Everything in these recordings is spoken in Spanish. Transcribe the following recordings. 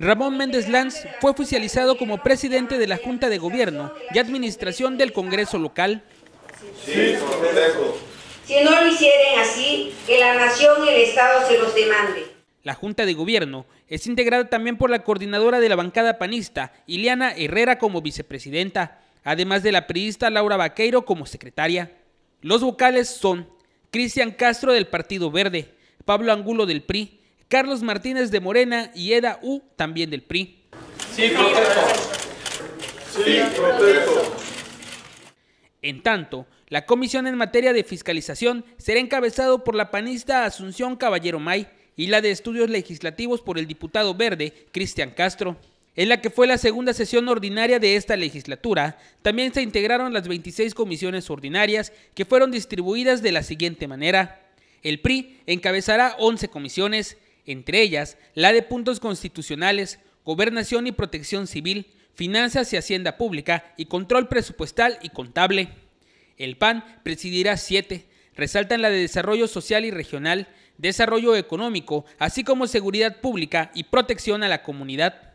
Ramón Méndez Lanz fue oficializado como presidente de la Junta de Gobierno y Administración del Congreso Local. si no lo hicieren así, que la nación y el Estado se los demande. La Junta de Gobierno es integrada también por la coordinadora de la bancada panista, Ileana Herrera como vicepresidenta, además de la priista Laura Vaqueiro como secretaria. Los vocales son Cristian Castro del Partido Verde, Pablo Angulo del PRI, Carlos Martínez de Morena y Eda U, también del PRI. Sí, protesto. Sí, En tanto, la comisión en materia de fiscalización será encabezado por la panista Asunción Caballero May y la de estudios legislativos por el diputado verde Cristian Castro. En la que fue la segunda sesión ordinaria de esta legislatura, también se integraron las 26 comisiones ordinarias que fueron distribuidas de la siguiente manera. El PRI encabezará 11 comisiones, entre ellas la de puntos constitucionales, gobernación y protección civil, finanzas y hacienda pública y control presupuestal y contable. El PAN presidirá siete, resaltan la de desarrollo social y regional, desarrollo económico, así como seguridad pública y protección a la comunidad.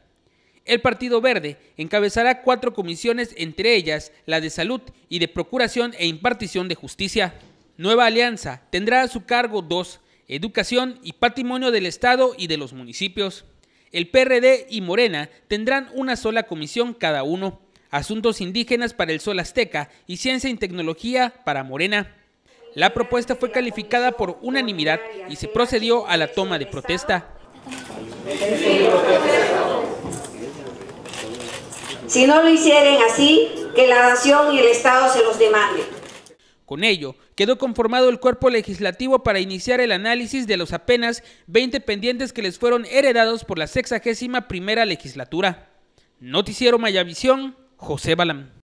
El Partido Verde encabezará cuatro comisiones, entre ellas la de salud y de procuración e impartición de justicia. Nueva Alianza tendrá a su cargo dos, Educación y Patrimonio del Estado y de los municipios. El PRD y Morena tendrán una sola comisión cada uno. Asuntos indígenas para el Sol Azteca y Ciencia y Tecnología para Morena. La propuesta fue calificada por unanimidad y se procedió a la toma de protesta. Si no lo hicieren así, que la nación y el Estado se los demanden. Con ello, quedó conformado el cuerpo legislativo para iniciar el análisis de los apenas 20 pendientes que les fueron heredados por la 61 primera legislatura. Noticiero Mayavisión, José Balam.